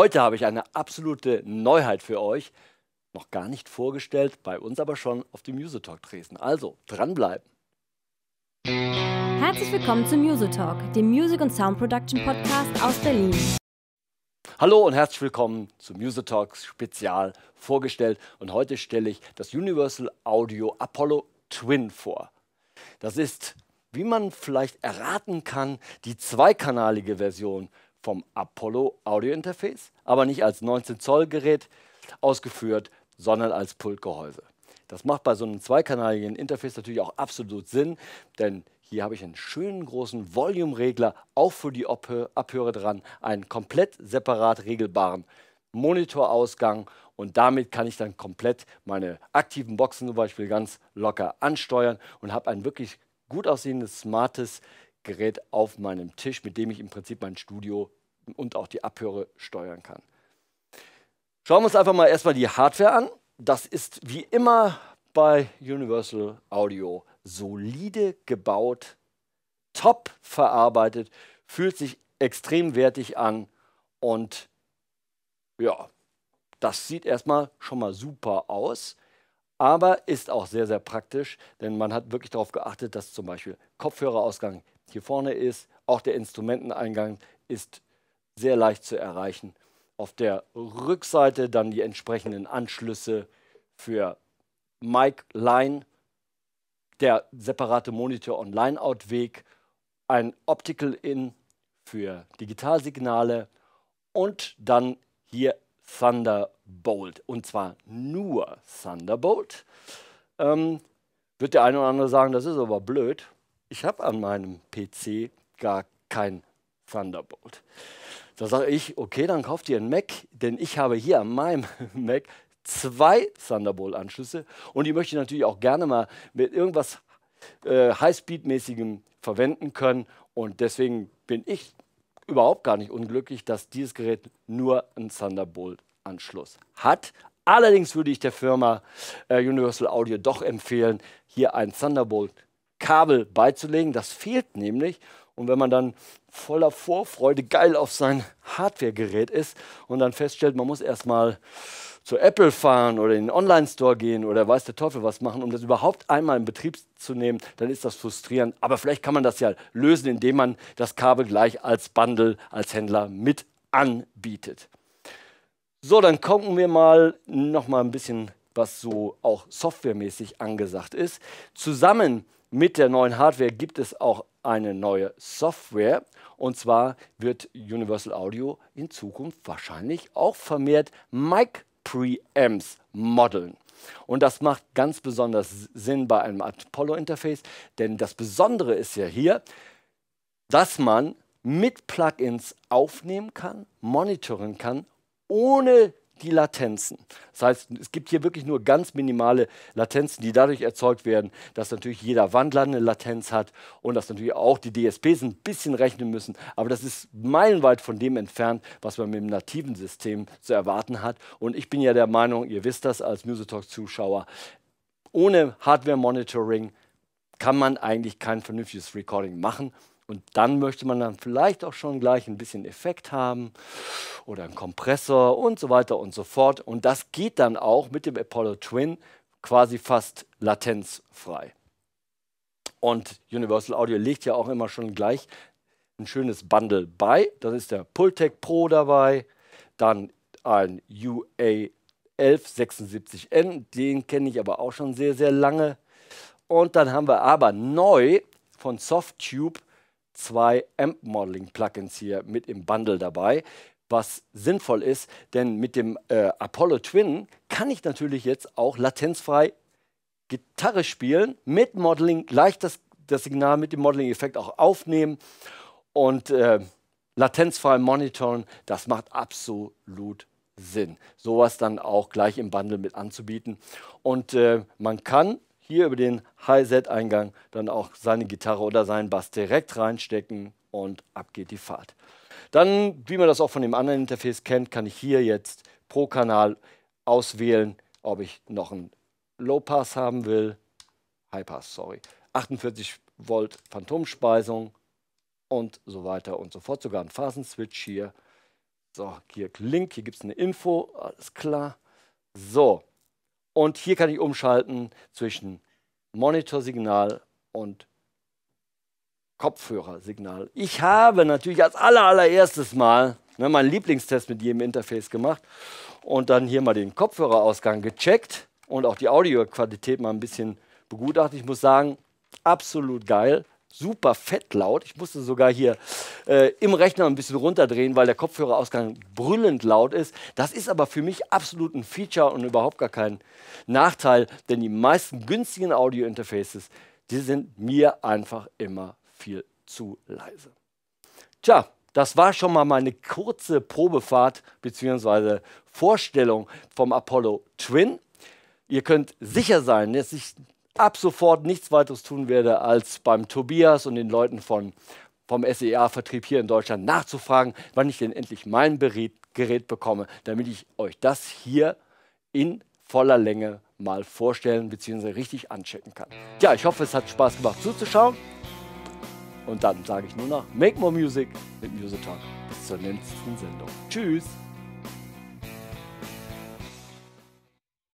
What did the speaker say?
Heute habe ich eine absolute Neuheit für euch. Noch gar nicht vorgestellt, bei uns aber schon auf dem Musetalk Dresden. Also dranbleiben. Herzlich willkommen zum Musetalk, dem Music und Sound Production Podcast aus Berlin. Hallo und herzlich willkommen zu Music Spezial vorgestellt. Und heute stelle ich das Universal Audio Apollo Twin vor. Das ist, wie man vielleicht erraten kann, die zweikanalige Version vom Apollo Audio Interface, aber nicht als 19 Zoll Gerät ausgeführt, sondern als Pultgehäuse. Das macht bei so einem zweikanaligen Interface natürlich auch absolut Sinn, denn hier habe ich einen schönen großen Volume-Regler, auch für die Abhöre dran, einen komplett separat regelbaren Monitorausgang und damit kann ich dann komplett meine aktiven Boxen zum Beispiel ganz locker ansteuern und habe ein wirklich gut aussehendes, smartes Gerät auf meinem Tisch, mit dem ich im Prinzip mein Studio und auch die Abhöre steuern kann. Schauen wir uns einfach mal erstmal die Hardware an. Das ist wie immer bei Universal Audio solide gebaut, top verarbeitet, fühlt sich extrem wertig an und ja, das sieht erstmal schon mal super aus, aber ist auch sehr, sehr praktisch, denn man hat wirklich darauf geachtet, dass zum Beispiel Kopfhörerausgang hier vorne ist. Auch der Instrumenteneingang ist sehr leicht zu erreichen. Auf der Rückseite dann die entsprechenden Anschlüsse für Mic, Line, der separate Monitor- und Line-Out-Weg, ein Optical-In für Digitalsignale und dann hier Thunderbolt. Und zwar nur Thunderbolt. Ähm, wird der eine oder andere sagen, das ist aber blöd ich habe an meinem PC gar kein Thunderbolt. Da sage ich, okay, dann kauft ihr einen Mac, denn ich habe hier an meinem Mac zwei Thunderbolt-Anschlüsse und die möchte ich natürlich auch gerne mal mit irgendwas äh, Highspeed-mäßigem verwenden können und deswegen bin ich überhaupt gar nicht unglücklich, dass dieses Gerät nur einen Thunderbolt-Anschluss hat. Allerdings würde ich der Firma äh, Universal Audio doch empfehlen, hier einen Thunderbolt-Anschluss Kabel beizulegen. Das fehlt nämlich. Und wenn man dann voller Vorfreude geil auf sein Hardwaregerät ist und dann feststellt, man muss erstmal zu Apple fahren oder in den Online-Store gehen oder weiß der Teufel was machen, um das überhaupt einmal in Betrieb zu nehmen, dann ist das frustrierend. Aber vielleicht kann man das ja lösen, indem man das Kabel gleich als Bundle, als Händler mit anbietet. So, dann gucken wir mal noch mal ein bisschen, was so auch softwaremäßig angesagt ist. Zusammen mit der neuen Hardware gibt es auch eine neue Software. Und zwar wird Universal Audio in Zukunft wahrscheinlich auch vermehrt Mic Preamps modeln. Und das macht ganz besonders Sinn bei einem Apollo-Interface, denn das Besondere ist ja hier, dass man mit Plugins aufnehmen kann, monitoren kann, ohne die Latenzen. Das heißt, es gibt hier wirklich nur ganz minimale Latenzen, die dadurch erzeugt werden, dass natürlich jeder Wandler eine Latenz hat und dass natürlich auch die DSPs ein bisschen rechnen müssen. Aber das ist meilenweit von dem entfernt, was man mit dem nativen System zu erwarten hat. Und ich bin ja der Meinung, ihr wisst das als Musetalk-Zuschauer, ohne Hardware-Monitoring kann man eigentlich kein vernünftiges Recording machen. Und dann möchte man dann vielleicht auch schon gleich ein bisschen Effekt haben oder einen Kompressor und so weiter und so fort. Und das geht dann auch mit dem Apollo Twin quasi fast latenzfrei. Und Universal Audio legt ja auch immer schon gleich ein schönes Bundle bei. Das ist der Pultec Pro dabei, dann ein UA1176N, den kenne ich aber auch schon sehr, sehr lange. Und dann haben wir aber neu von Softtube zwei Amp Modeling Plugins hier mit im Bundle dabei, was sinnvoll ist, denn mit dem äh, Apollo Twin kann ich natürlich jetzt auch latenzfrei Gitarre spielen, mit Modeling gleich das, das Signal mit dem Modeling-Effekt auch aufnehmen und äh, latenzfrei monitoren, das macht absolut Sinn, sowas dann auch gleich im Bundle mit anzubieten. Und äh, man kann hier über den hi z eingang dann auch seine Gitarre oder seinen Bass direkt reinstecken und ab geht die Fahrt. Dann, wie man das auch von dem anderen Interface kennt, kann ich hier jetzt pro Kanal auswählen, ob ich noch einen Low-Pass haben will, High-Pass, sorry, 48 Volt Phantomspeisung und so weiter und so fort. Sogar ein Phasenswitch hier. So, hier Link, hier gibt es eine Info, alles klar. So, und hier kann ich umschalten zwischen Monitorsignal und Kopfhörersignal. Ich habe natürlich als allererstes Mal ne, meinen Lieblingstest mit jedem Interface gemacht und dann hier mal den Kopfhörerausgang gecheckt und auch die Audioqualität mal ein bisschen begutachtet. Ich muss sagen, absolut geil super fett laut. Ich musste sogar hier äh, im Rechner ein bisschen runterdrehen, weil der Kopfhörerausgang brüllend laut ist. Das ist aber für mich absolut ein Feature und überhaupt gar kein Nachteil, denn die meisten günstigen Audio-Interfaces, die sind mir einfach immer viel zu leise. Tja, das war schon mal meine kurze Probefahrt bzw. Vorstellung vom Apollo Twin. Ihr könnt sicher sein, dass ich ab sofort nichts weiteres tun werde, als beim Tobias und den Leuten von, vom SEA-Vertrieb hier in Deutschland nachzufragen, wann ich denn endlich mein Berät, Gerät bekomme, damit ich euch das hier in voller Länge mal vorstellen bzw. richtig anchecken kann. Ja, ich hoffe, es hat Spaß gemacht zuzuschauen. Und dann sage ich nur noch, make more music mit Music Talk. Bis zur nächsten Sendung. Tschüss!